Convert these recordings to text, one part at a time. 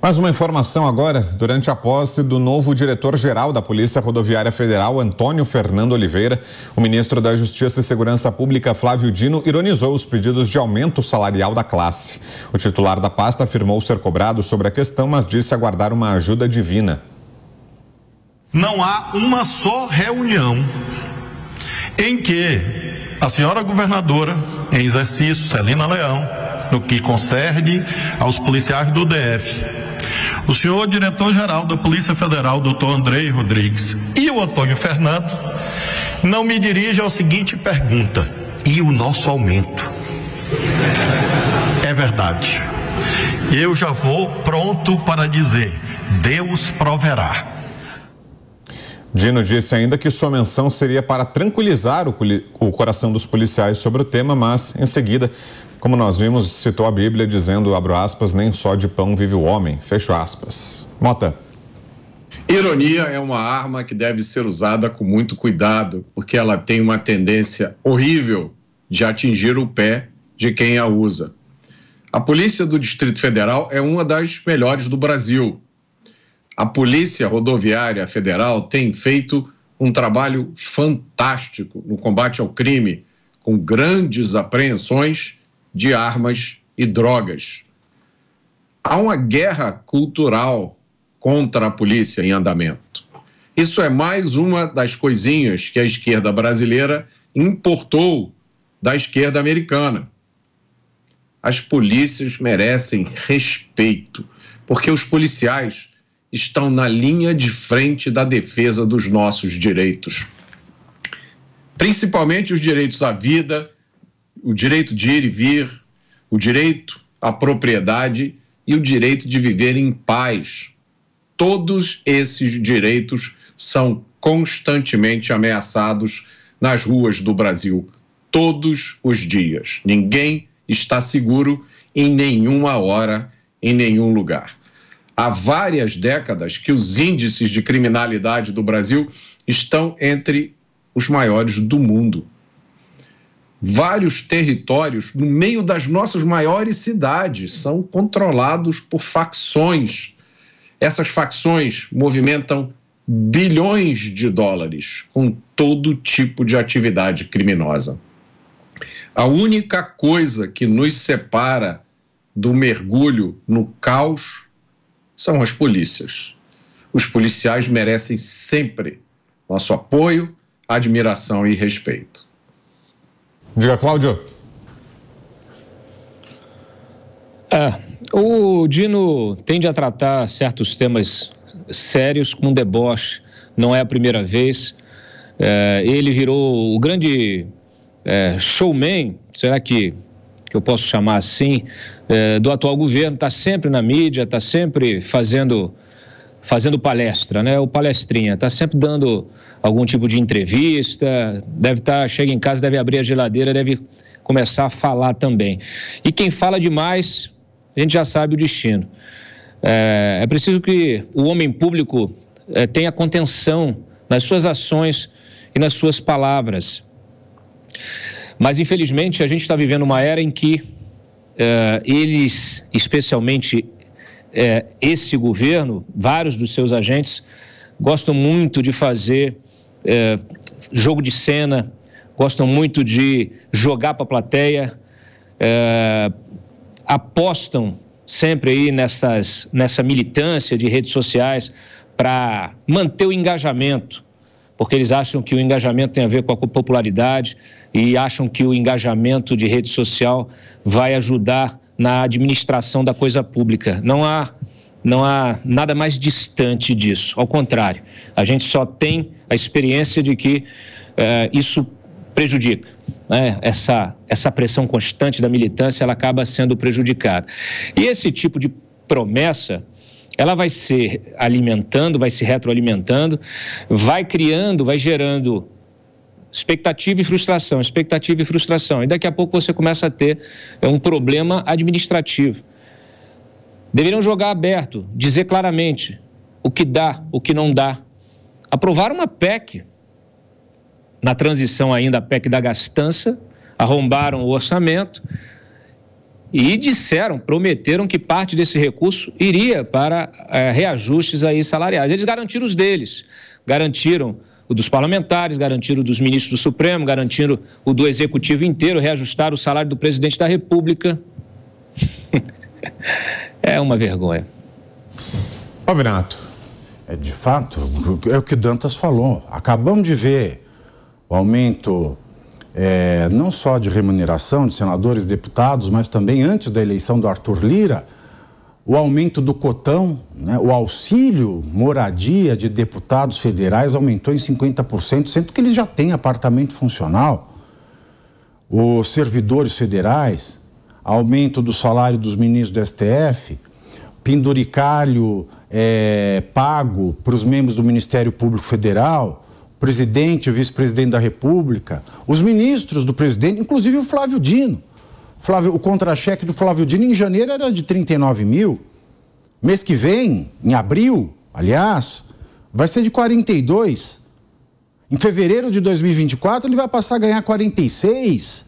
Mais uma informação agora. Durante a posse do novo diretor-geral da Polícia Rodoviária Federal, Antônio Fernando Oliveira, o ministro da Justiça e Segurança Pública, Flávio Dino, ironizou os pedidos de aumento salarial da classe. O titular da pasta afirmou ser cobrado sobre a questão, mas disse aguardar uma ajuda divina. Não há uma só reunião em que a senhora governadora, em exercício, Celina Leão, no que concerne aos policiais do DF, o senhor diretor-geral da Polícia Federal, doutor Andrei Rodrigues, e o Antônio Fernando, não me dirija a seguinte pergunta: e o nosso aumento? É verdade. Eu já vou pronto para dizer: Deus proverá. Dino disse ainda que sua menção seria para tranquilizar o, o coração dos policiais sobre o tema, mas em seguida como nós vimos, citou a Bíblia dizendo, abro aspas, nem só de pão vive o homem, fecho aspas. Mota. Ironia é uma arma que deve ser usada com muito cuidado, porque ela tem uma tendência horrível de atingir o pé de quem a usa. A polícia do Distrito Federal é uma das melhores do Brasil. A Polícia Rodoviária Federal tem feito um trabalho fantástico no combate ao crime, com grandes apreensões de armas e drogas. Há uma guerra cultural contra a polícia em andamento. Isso é mais uma das coisinhas que a esquerda brasileira importou da esquerda americana. As polícias merecem respeito, porque os policiais estão na linha de frente da defesa dos nossos direitos, principalmente os direitos à vida, o direito de ir e vir, o direito à propriedade e o direito de viver em paz. Todos esses direitos são constantemente ameaçados nas ruas do Brasil, todos os dias. Ninguém está seguro em nenhuma hora, em nenhum lugar. Há várias décadas que os índices de criminalidade do Brasil estão entre os maiores do mundo vários territórios no meio das nossas maiores cidades são controlados por facções. Essas facções movimentam bilhões de dólares com todo tipo de atividade criminosa. A única coisa que nos separa do mergulho no caos são as polícias. Os policiais merecem sempre nosso apoio, admiração e respeito. Diga, Cláudio. É, o Dino tende a tratar certos temas sérios com deboche, não é a primeira vez. É, ele virou o grande é, showman, será que, que eu posso chamar assim, é, do atual governo, está sempre na mídia, está sempre fazendo fazendo palestra, né? O palestrinha está sempre dando algum tipo de entrevista, deve estar, tá, chega em casa, deve abrir a geladeira, deve começar a falar também. E quem fala demais, a gente já sabe o destino. É, é preciso que o homem público é, tenha contenção nas suas ações e nas suas palavras. Mas, infelizmente, a gente está vivendo uma era em que é, eles, especialmente é, esse governo, vários dos seus agentes, gostam muito de fazer é, jogo de cena, gostam muito de jogar para a plateia, é, apostam sempre aí nessas, nessa militância de redes sociais para manter o engajamento, porque eles acham que o engajamento tem a ver com a popularidade e acham que o engajamento de rede social vai ajudar na administração da coisa pública. Não há, não há nada mais distante disso. Ao contrário, a gente só tem a experiência de que eh, isso prejudica. Né? Essa, essa pressão constante da militância ela acaba sendo prejudicada. E esse tipo de promessa ela vai se alimentando, vai se retroalimentando, vai criando, vai gerando expectativa e frustração, expectativa e frustração. E daqui a pouco você começa a ter é, um problema administrativo. Deveriam jogar aberto, dizer claramente o que dá, o que não dá. Aprovar uma PEC, na transição ainda a PEC da gastança, arrombaram o orçamento e disseram, prometeram que parte desse recurso iria para é, reajustes aí salariais. Eles garantiram os deles, garantiram o dos parlamentares, garantindo o dos ministros do Supremo, garantindo o do executivo inteiro, reajustar o salário do presidente da República. é uma vergonha. Alvinato, é de fato, é o que Dantas falou. Acabamos de ver o aumento é, não só de remuneração de senadores e deputados, mas também antes da eleição do Arthur Lira o aumento do cotão, né? o auxílio moradia de deputados federais aumentou em 50%, sendo que eles já têm apartamento funcional. Os servidores federais, aumento do salário dos ministros do STF, penduricalho é, pago para os membros do Ministério Público Federal, o presidente o vice-presidente da República, os ministros do presidente, inclusive o Flávio Dino. Flávio, o contra-cheque do Flávio Dino em janeiro era de 39 mil. Mês que vem, em abril, aliás, vai ser de 42. Em fevereiro de 2024, ele vai passar a ganhar 46.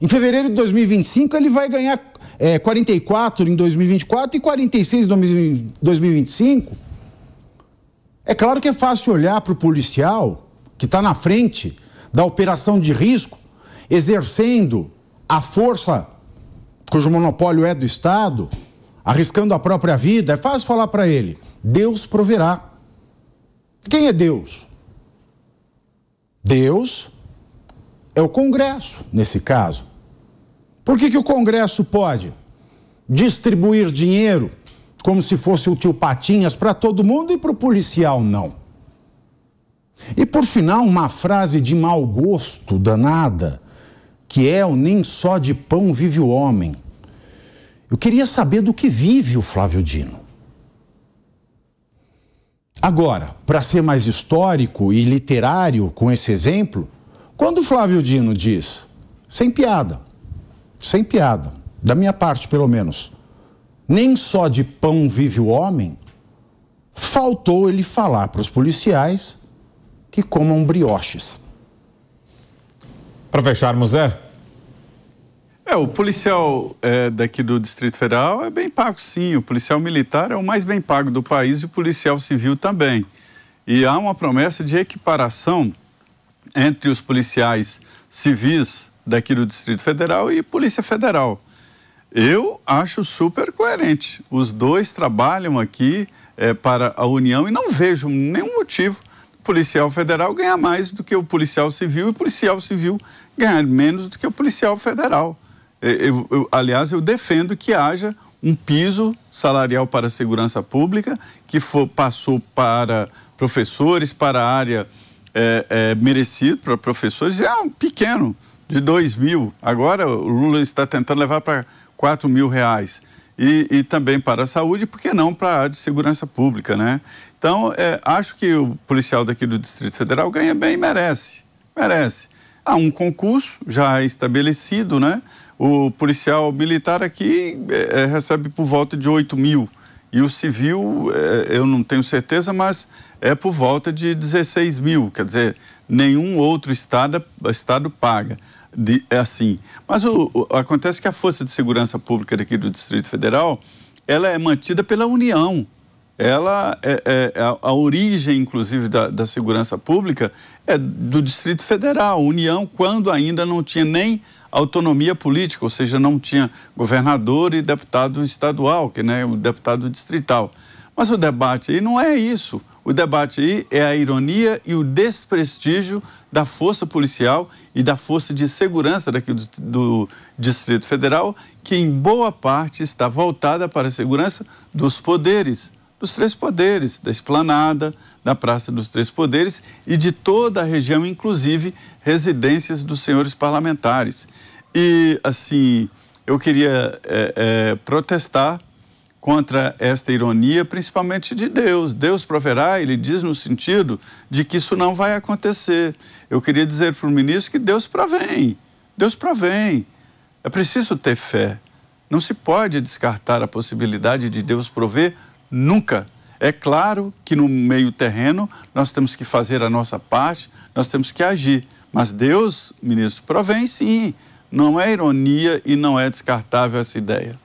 Em fevereiro de 2025, ele vai ganhar é, 44 em 2024 e 46 em 2025. É claro que é fácil olhar para o policial que está na frente da operação de risco, exercendo a força cujo monopólio é do Estado, arriscando a própria vida, é fácil falar para ele: Deus proverá. Quem é Deus? Deus é o Congresso, nesse caso. Por que, que o Congresso pode distribuir dinheiro como se fosse o tio Patinhas para todo mundo e para o policial não? E por final, uma frase de mau gosto danada que é o nem só de pão vive o homem. Eu queria saber do que vive o Flávio Dino. Agora, para ser mais histórico e literário com esse exemplo, quando o Flávio Dino diz, sem piada, sem piada, da minha parte pelo menos, nem só de pão vive o homem, faltou ele falar para os policiais que comam brioches. Para fecharmos, é? É, o policial é, daqui do Distrito Federal é bem pago, sim. O policial militar é o mais bem pago do país e o policial civil também. E há uma promessa de equiparação entre os policiais civis daqui do Distrito Federal e Polícia Federal. Eu acho super coerente. Os dois trabalham aqui é, para a União e não vejo nenhum motivo policial federal ganhar mais do que o policial civil e policial civil ganhar menos do que o policial federal. É, eu, eu, aliás, eu defendo que haja um piso salarial para a segurança pública que for, passou para professores, para a área é, é, merecida, para professores, já é um pequeno, de 2 mil. Agora o Lula está tentando levar para 4 mil reais. E, e, também para a saúde, por que não para a área de segurança pública, né? Então, é, acho que o policial daqui do Distrito Federal ganha bem e merece. Merece. Há um concurso já estabelecido, né? O policial militar aqui é, é recebe por volta de 8 mil. E o civil, é, eu não tenho certeza, mas é por volta de 16 mil. Quer dizer, nenhum outro estado, estado paga. De, é assim. Mas o, o, acontece que a Força de Segurança Pública daqui do Distrito Federal, ela é mantida pela União ela é, é a, a, origem, inclusive, da, da, segurança pública é do Distrito Federal, União, quando ainda não tinha nem autonomia política, ou seja, não tinha governador e deputado estadual, que né, o deputado distrital. Mas o debate aí não é isso. O debate aí é a ironia e o desprestígio da força policial e da força de segurança daqui do, do, Distrito Federal, que em boa parte está voltada para a segurança dos poderes, dos Três Poderes, da Esplanada, da Praça dos Três Poderes e de toda a região, inclusive residências dos senhores parlamentares. E, assim, eu queria é, é, protestar contra esta ironia, principalmente de Deus. Deus proverá, ele diz no sentido de que isso não vai acontecer. Eu queria dizer para o ministro que Deus provém, Deus provém. É preciso ter fé. Não se pode descartar a possibilidade de Deus prover Nunca. É claro que no meio terreno nós temos que fazer a nossa parte, nós temos que agir. Mas Deus, ministro, provém sim. Não é ironia e não é descartável essa ideia.